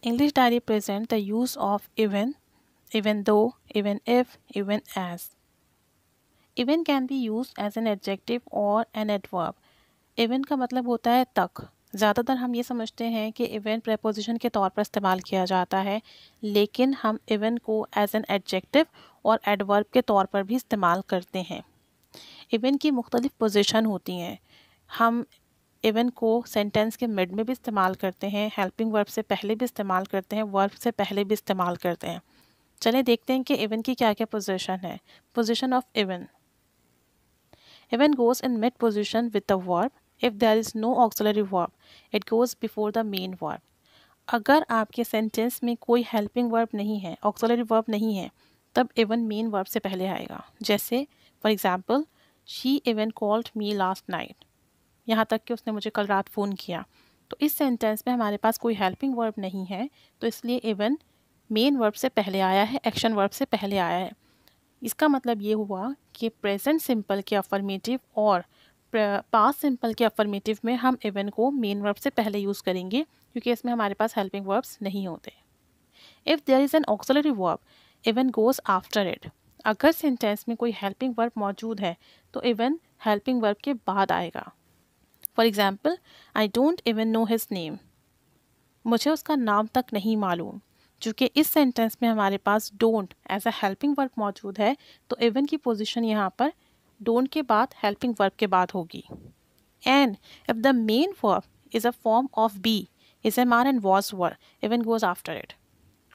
English diary present the use of even, even though, even if, even as. Even can be used as an adjective or an adverb. Even का मतलब होता है तक ज़्यादातर हम ये समझते हैं कि इवेंट प्रपोजिशन के तौर पर इस्तेमाल किया जाता है लेकिन हम इवन को एज एन एडजेक्टिव और एडवर्ब के तौर पर भी इस्तेमाल करते हैं इवन की मुख्तलिफ़ पोजिशन होती हैं हम इवन को सेंटेंस के मिड में भी इस्तेमाल करते हैं हेल्पिंग वर्ब से पहले भी इस्तेमाल करते हैं वर्ब से पहले भी इस्तेमाल करते हैं चलिए देखते हैं कि इवन की क्या क्या पोजीशन है position of even even goes in mid position with the verb if there is no auxiliary verb it goes before the main verb अगर आपके सेंटेंस में कोई हेल्पिंग वर्ब नहीं है ऑक्सलरी वर्ब नहीं है तब इवन मेन वर्ब से पहले आएगा जैसे for example she even called me last night यहाँ तक कि उसने मुझे कल रात फ़ोन किया तो इस सेंटेंस में हमारे पास कोई हेल्पिंग वर्ब नहीं है तो इसलिए इवन मेन वर्ब से पहले आया है एक्शन वर्ब से पहले आया है इसका मतलब ये हुआ कि प्रेजेंट सिंपल के अफर्मेटिव और पास सिंपल के अफर्मेटिव में हम इवन को मेन वर्ब से पहले यूज़ करेंगे क्योंकि इसमें हमारे पास हेल्पिंग वर्ब्स नहीं होते if there is an auxiliary verb even goes after it अगर सेंटेंस में कोई हेल्पिंग वर्ब मौजूद है तो इवन हेल्पिंग वर्ब के बाद आएगा for example I don't even know his name मुझे उसका नाम तक नहीं मालूम चूँकि इस सेंटेंस में हमारे पास don't as a helping verb मौजूद है तो इवन की पोजिशन यहाँ पर डोंट के बाद हेल्पिंग वर्क के बाद होगी and if the main verb is a form of be is am are and was verb even goes after it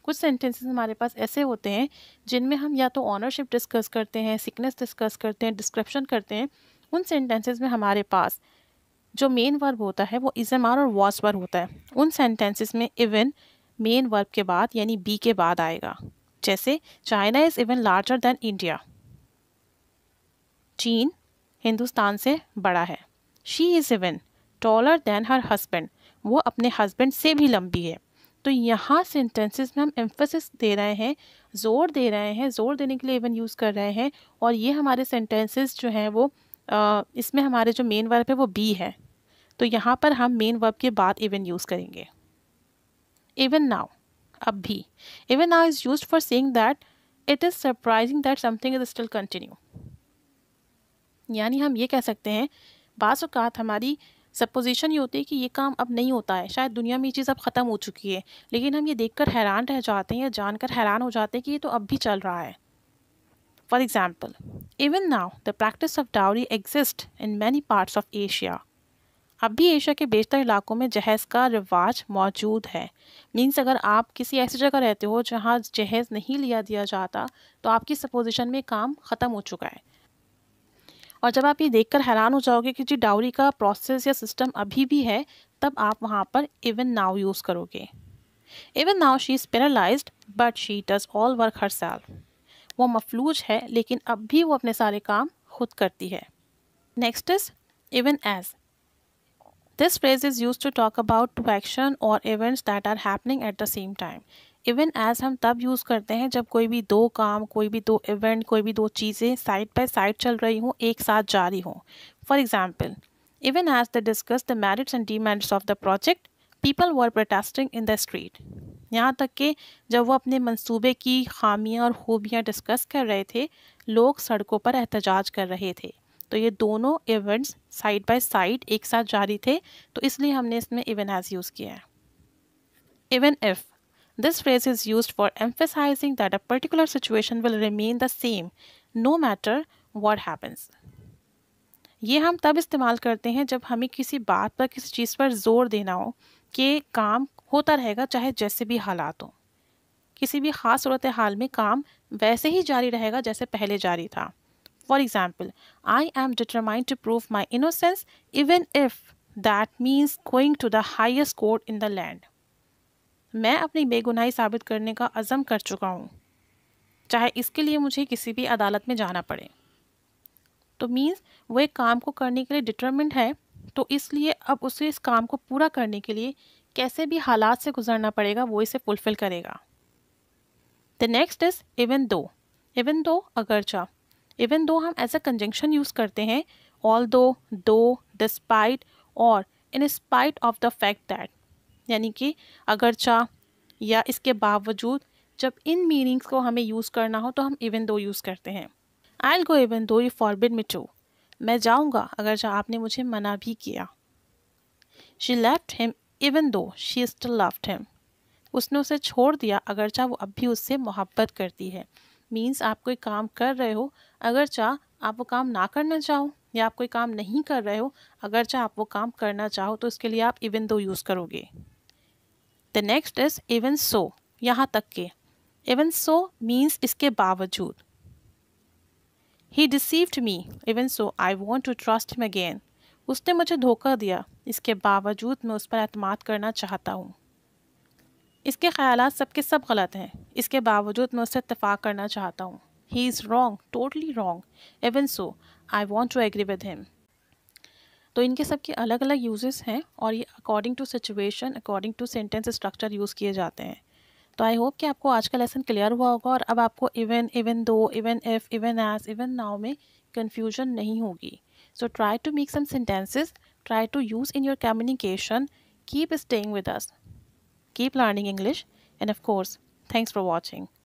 कुछ सेंटेंसेस हमारे पास ऐसे होते हैं जिनमें हम या तो ऑनरशिप डिस्कस करते हैं सिकनेस डिस्कस करते हैं डिस्क्रिप्शन करते हैं उन सेंटेंसेस में हमारे पास जो मेन वर्ब होता है वो इजमार आर और वॉस वर्ब होता है उन सेंटेंसेस में इवन मेन वर्ब के बाद यानी बी के बाद आएगा जैसे China is even larger than India चीन हिंदुस्तान से बड़ा है she is even taller than her husband वो अपने हस्बैंड से भी लंबी है तो यहाँ सेंटेंसेस में हम एम्फोसिस दे रहे हैं ज़ोर दे रहे हैं ज़ोर देने के लिए इवन यूज़ कर रहे हैं और ये हमारे सेंटेंसेस जो हैं वो आ, इसमें हमारे जो मेन वर्ब है वो बी है तो यहाँ पर हम मेन वर्ब के बाद इवन यूज़ करेंगे इवन नाउ अब भी even now is use for saying that it is surprising that something is still continue यानी हम ये कह सकते हैं अवकात हमारी सपोजिशन ये होती है कि ये काम अब नहीं होता है शायद दुनिया में ये चीज़ अब ख़त्म हो चुकी है लेकिन हम ये देखकर हैरान रह जाते हैं या जानकर हैरान हो जाते हैं कि ये तो अब भी चल रहा है for example even now the practice of dowry exist in many parts of Asia अब भी एशिया के बेशतर इलाकों में जहेज़ का रिवाज मौजूद है मीन्स अगर आप किसी ऐसी जगह रहते हो जहाँ जहेज़ नहीं लिया दिया जाता तो आपकी सपोजिशन में काम ख़त्म हो चुका है और जब आप ये देखकर हैरान हो जाओगे कि जी डाउरी का प्रोसेस या सिस्टम अभी भी है तब आप वहाँ पर इवन नाव यूज़ करोगे even now she is paralyse but she does all work herself वो मफलूज है लेकिन अब भी वो अपने सारे काम खुद करती है next is even as This phrase is used to talk about two action or events that are happening at the same time. Even as हम तब यूज़ करते हैं जब कोई भी दो काम कोई भी दो इवेंट कोई भी दो चीज़ें साइड बाई साइड चल रही हों एक साथ जारी हों for example even as the discuss the merits and demerits of the project people were protesting in the street यहाँ तक कि जब वो अपने मंसूबे की खामियाँ और खूबियाँ डिस्कस कर रहे थे लोग सड़कों पर एहतजाज कर रहे थे तो ये दोनों इवेंट्स साइड बाय साइड एक साथ जारी थे तो इसलिए हमने इसमें इवन हैज़ यूज़ किया है even if this phrase is use for emphasizing that a particular situation will remain the same no matter what happens ये हम तब इस्तेमाल करते हैं जब हमें किसी बात पर किसी चीज़ पर जोर देना हो कि काम होता रहेगा चाहे जैसे भी हालात हो किसी भी ख़ास सूरत हाल में काम वैसे ही जारी रहेगा जैसे पहले जारी था For example, I am determined to prove my innocence even if that means going to the highest court in the land मैं अपनी बेगुनाही साबित करने का अज़म कर चुका हूँ चाहे इसके लिए मुझे किसी भी अदालत में जाना पड़े तो मीन्स वो एक काम को करने के लिए डिटर्मेंट है तो इसलिए अब उसे इस काम को पूरा करने के लिए कैसे भी हालात से गुजरना पड़ेगा वो इसे फुलफ़िल करेगा the next is even though even though अगरचा इवन दो हम एज अ कंजंक्शन यूज़ करते हैं ऑल दो दो डिस्पाइट और in spite of the fact that यानी कि अगरचा या इसके बावजूद जब इन मीनिंग्स को हमें यूज़ करना हो तो हम इवन दो यूज़ करते हैं I go even though you forbid me to मैं जाऊँगा अगरचा आपने मुझे मना भी किया she left him even though she still loved him उसने उसे छोड़ दिया अगरचा वो अब भी उससे मोहब्बत करती है मीन्स आप कोई काम कर रहे हो अगर चाह आप वो काम ना करना चाहो या आप कोई काम नहीं कर रहे हो अगर चाह आप वो काम करना चाहो तो इसके लिए आप इवन दो यूज़ करोगे the next is even so यहाँ तक के इवन सो मीन्स इसके बावजूद ही deceived me even so I want to trust him again उसने मुझे धोखा दिया इसके बावजूद मैं उस पर अतमाद करना चाहता हूँ इसके ख्याल सबके सब गलत हैं इसके बावजूद मैं उससे इतफाक़ करना चाहता हूँ he is wrong totally wrong even so I want to agree with him तो इनके सब के अलग अलग यूजेस हैं और ये according to situation according to sentence structure use किए जाते हैं तो आई होप कि आपको आज का लेसन क्लियर हुआ होगा और अब आपको even even though even if even as even now में कन्फ्यूजन नहीं होगी so try to make some sentences try to use in your communication keep staying with us Keep learning English and of course, thanks for watching.